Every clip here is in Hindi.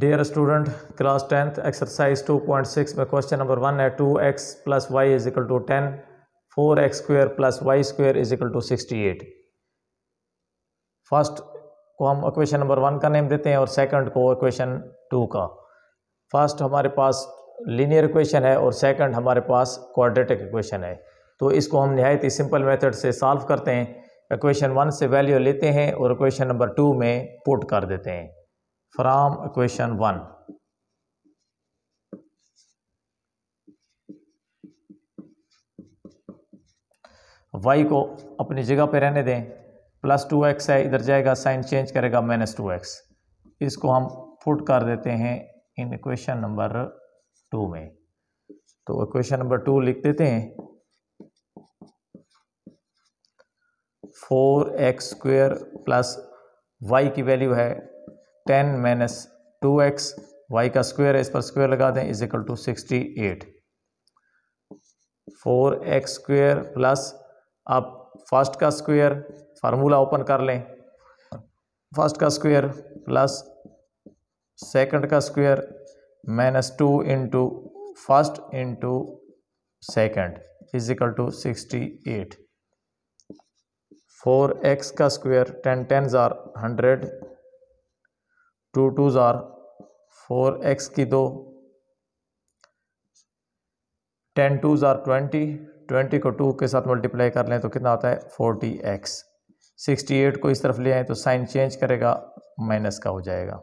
dear student class tenth exercise two point six में क्वेश्चन नंबर वन है two x plus Y is equal to ten four X square plus Y square is equal to sixty eight first को हम इक्वेशन नंबर वन का नेम देते हैं और सेकंड को इक्वेशन टू का फर्स्ट हमारे पास लीनियर इक्वेशन है और सेकंड हमारे पास क्वाड्रेटिक इक्वेशन है तो इसको हम नहायत ही सिंपल मेथड से सॉल्व करते हैं इक्वेशन वन से वैल्यू लेते हैं और इक्वेशन नंबर टू में पुट कर देते हैं from इक्वेशन वन वाई को अपनी जगह पे रहने दें प्लस टू एक्स है इधर जाएगा साइन चेंज करेगा माइनस टू एक्स इसको हम फुट कर देते हैं इन इक्वेशन नंबर टू में तो इक्वेशन नंबर टू लिख देते हैं four X square plus Y की वैल्यू है ten minus two X Y का स्क्वायर है इस पर स्क्वायर लगा दें is equal to sixty eight four X square plus आप फर्स्ट का स्क्वायर फार्मूला ओपन कर लें फर्स्ट का स्क्वायर प्लस सेकंड का square minus two into first into second is equal to sixty eight four X का स्क्वायर टेन टेन ज़ार hundred two to tsar four X की दो टेन टू ज़ार ट्वेंटी ट्वेंटी को टू के साथ मल्टीप्लाई कर लें तो कितना आता है फोर्टी एक्स सिक्सटी एट को इस तरफ ले आए तो साइन चेंज करेगा माइनस का हो जाएगा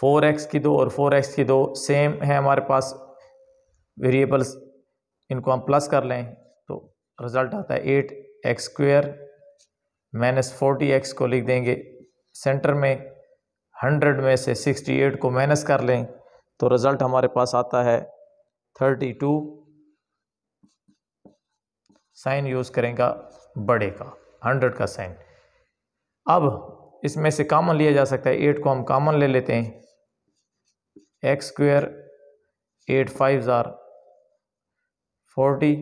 फोर एक्स की दो और फोर एक्स की दो सेम है हमारे पास वेरिएबल्स इनको हम प्लस कर लें तो रिज़ल्ट आता है eight x square minus forty x को लिख देंगे सेंटर में हंड्रेड में से सिक्सटी एट को माइनस कर लें तो रिज़ल्ट हमारे पास आता है थर्टी टू साइन यूज़ करेंगे बड़े का हंड्रेड का साइन अब इसमें से कॉमन लिया जा सकता है एट को हम कॉमन ले लेते हैं एक्स स्क्वेयर एट फाइव ज़ार फोर्टी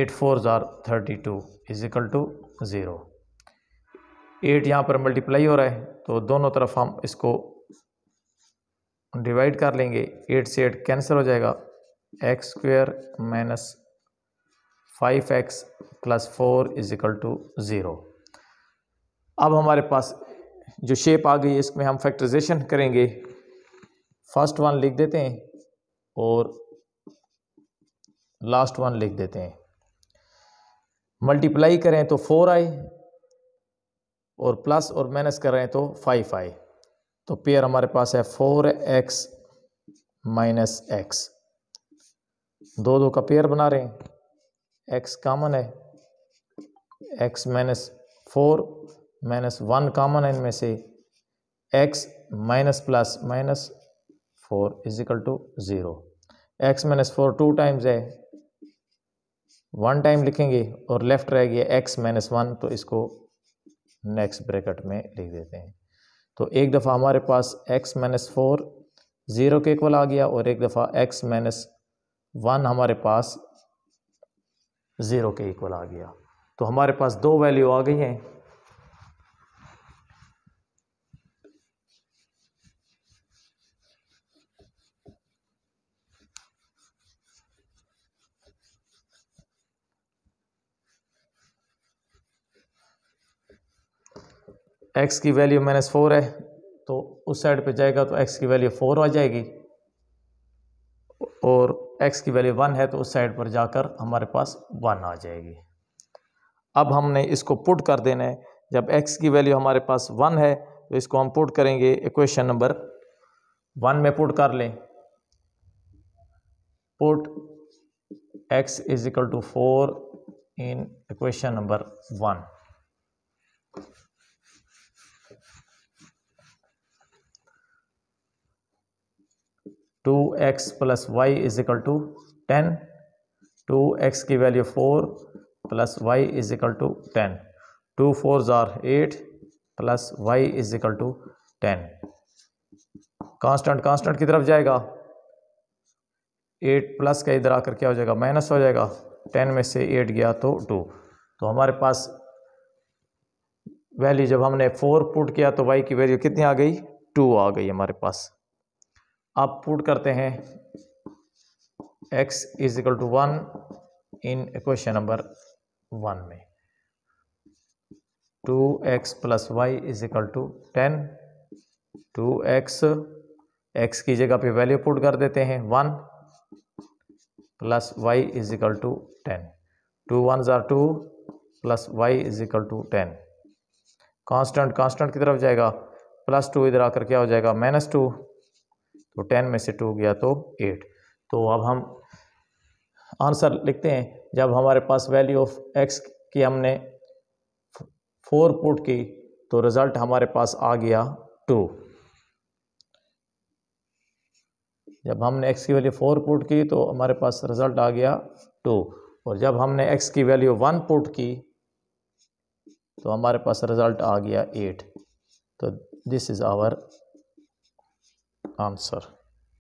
एट फोर ज़ार thirty two is equal to zero eight यहाँ पर मल्टीप्लाई हो रहा है तो दोनों तरफ हम इसको डिवाइड कर लेंगे एट से एट कैंसिल हो जाएगा x square minus five x plus four is equal to zero अब हमारे पास जो शेप आ गई इसमें हम फैक्टराइजेशन करेंगे फर्स्ट वन लिख देते हैं और लास्ट वन लिख देते हैं मल्टीप्लाई करें तो फोर आए और प्लस और माइनस कर रहे हैं तो फाइव आई तो पेयर हमारे पास है फोर एक्स माइनस एक्स दो दो का पेयर बना रहे हैं एक्स कामन है x minus four minus one common है इनमें से x minus plus minus four is equal to zero x minus four two times है वन टाइम लिखेंगे और लेफ़्ट रह गया एक्स माइनस वन तो इसको नेक्स्ट ब्रैकेट में लिख देते हैं तो एक दफ़ा हमारे पास x माइनस फोर ज़ीरो के इक्वल आ गया और एक दफ़ा x माइनस वन हमारे पास ज़ीरो के इक्वल आ गया तो हमारे पास दो वैल्यू आ गई हैं एक्स की वैल्यू माइनस फोर है तो उस साइड पे जाएगा तो एक्स की वैल्यू फोर आ जाएगी और एक्स की वैल्यू वन है तो उस साइड पर जाकर हमारे पास वन आ जाएगी अब हमने इसको पुट कर देना है जब एक्स की वैल्यू हमारे पास वन है तो इसको हम पुट करेंगे इक्वेशन नंबर वन में पुट कर लें put x is equal to four in equation number one two x plus Y is equal to ten two x की value four plus Y is equal to ten two four ज़ार eight plus Y is equal to ten constant constant की तरफ जाएगा एट प्लस का इधर आकर क्या हो जाएगा माइनस हो जाएगा टेन में से एट गया तो टू तो हमारे पास वैल्यू जब हमने फोर पुट किया तो वाई की वैल्यू कितनी आ गई टू आ गई हमारे पास आप पुट करते हैं x is equal to one in equation number one में two x plus Y is equal to ten two x x की जगह पे वैल्यू पुट कर देते हैं one plus Y is equal to ten two one ज़ार two plus Y is equal to ten constant constant की तरफ जाएगा प्लस टू इधर आकर क्या हो जाएगा माइनस टू तो टेन में से टू गया तो एट तो अब हम आंसर लिखते हैं जब हमारे पास वैल्यू ऑफ एक्स की हमने फोर पुट की तो रिज़ल्ट हमारे पास आ गया टू जब हमने एक्स की वैल्यू फोर पुट की तो हमारे पास रिज़ल्ट आ गया टू और जब हमने एक्स की वैल्यू वन पुट की तो हमारे पास रिज़ल्ट आ गया एट तो दिस इज़ आवर answer